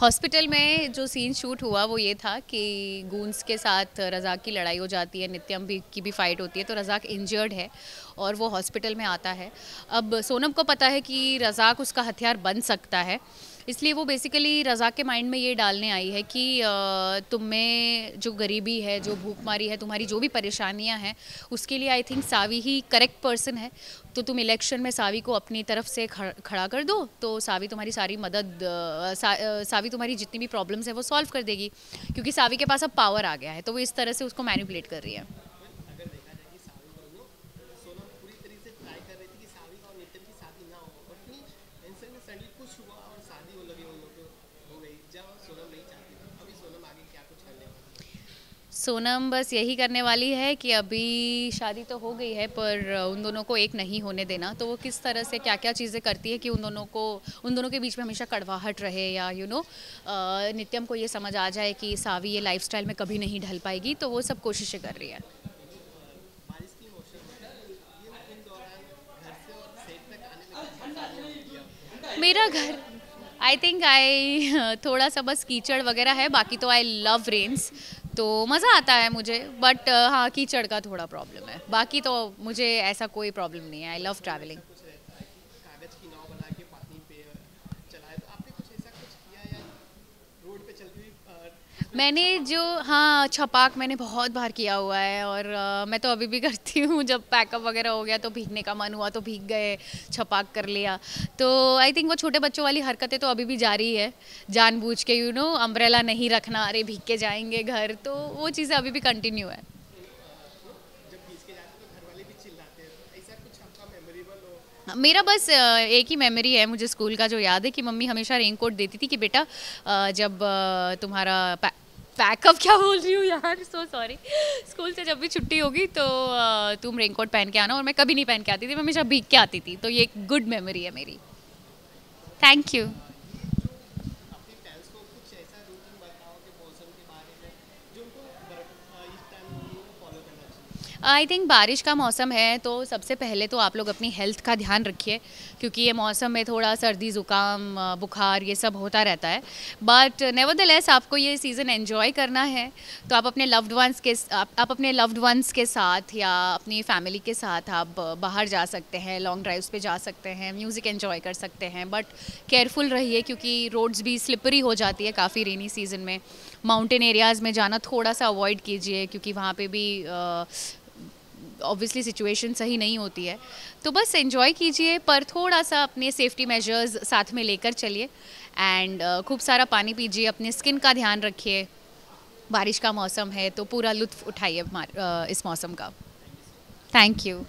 hospital में जो scene shoot हुआ वो ये था कि गूंस के साथ रजाक की लड़ाई हो जाती है नित्यम भी की भी फ़ाइट होती है तो रजाक इंजर्ड है और वो हॉस्पिटल में आता है अब सोनम को पता है कि रजाक उसका हथियार बन सकता है इसलिए वो बेसिकली रज़ा के माइंड में ये डालने आई है कि तुम में जो गरीबी है जो भूखमारी है तुम्हारी जो भी परेशानियां हैं उसके लिए आई थिंक सावी ही करेक्ट पर्सन है तो तुम इलेक्शन में सावी को अपनी तरफ से खड़ा कर दो तो सावी तुम्हारी सारी मदद सा, सावी तुम्हारी जितनी भी प्रॉब्लम्स हैं वो सॉल्व कर देगी क्योंकि सावी के पास अब पावर आ गया है तो वो इस तरह से उसको मैनिपुलेट कर रही है सोनम बस यही करने वाली है कि अभी शादी तो हो गई है पर उन दोनों को एक नहीं होने देना तो वो किस तरह से क्या क्या चीज़ें करती है कि उन दोनों को उन दोनों के बीच में हमेशा कड़वाहट रहे या यू नो नित्यम को ये समझ आ जाए कि सावी ये लाइफस्टाइल में कभी नहीं ढल पाएगी तो वो सब कोशिशें कर रही है मेरा घर आई थिंक आई थोड़ा सा बस कीचड़ वगैरह है बाकी तो आई लव रेन्स तो मज़ा आता है मुझे बट हाँ कीचड़ का थोड़ा प्रॉब्लम है बाकी तो मुझे ऐसा कोई प्रॉब्लम नहीं है आई लव ट्रैवलिंग मैंने जो हाँ छपाक मैंने बहुत बार किया हुआ है और आ, मैं तो अभी भी करती हूँ जब पैकअप वगैरह हो गया तो भीगने का मन हुआ तो भीग गए छपाक कर लिया तो आई थिंक वो छोटे बच्चों वाली हरकतें तो अभी भी जारी है जानबूझ के यू नो अम्ब्रेला नहीं रखना अरे भीग के जाएंगे घर तो वो चीज़ें अभी भी कंटिन्यू है हाँ, मेरा बस एक ही मेमोरी है मुझे स्कूल का जो याद है कि मम्मी हमेशा रेनकोट देती थी कि बेटा जब तुम्हारा पैकअप क्या बोल रही हूँ यार सो सॉरी स्कूल से जब भी छुट्टी होगी तो तुम रेनकोट पहन के आना और मैं कभी नहीं पहन के आती थी मैं हमेशा भीग के आती थी तो ये एक गुड मेमोरी है मेरी थैंक यू आई थिंक बारिश का मौसम है तो सबसे पहले तो आप लोग अपनी हेल्थ का ध्यान रखिए क्योंकि ये मौसम में थोड़ा सर्दी ज़ुकाम बुखार ये सब होता रहता है बट नेवर आपको ये सीज़न एन्जॉय करना है तो आप अपने लव्ड वंस के आप, आप अपने लव्ड वंस के साथ या अपनी फैमिली के साथ आप बाहर जा सकते हैं लॉन्ग ड्राइव्स पे जा सकते हैं म्यूज़िक एन्जॉय कर सकते हैं बट केयरफुल रहिए क्योंकि रोड्स भी स्लिपरी हो जाती है काफ़ी रेनी सीज़न में माउंटेन एरियाज़ में जाना थोड़ा सा अवॉइड कीजिए क्योंकि वहाँ पे भी ऑब्वियसली सिचुएशन सही नहीं होती है तो बस एंजॉय कीजिए पर थोड़ा सा अपने सेफ्टी मेजर्स साथ में लेकर चलिए एंड uh, खूब सारा पानी पीजिए अपने स्किन का ध्यान रखिए बारिश का मौसम है तो पूरा लुत्फ उठाइए uh, इस मौसम का थैंक यू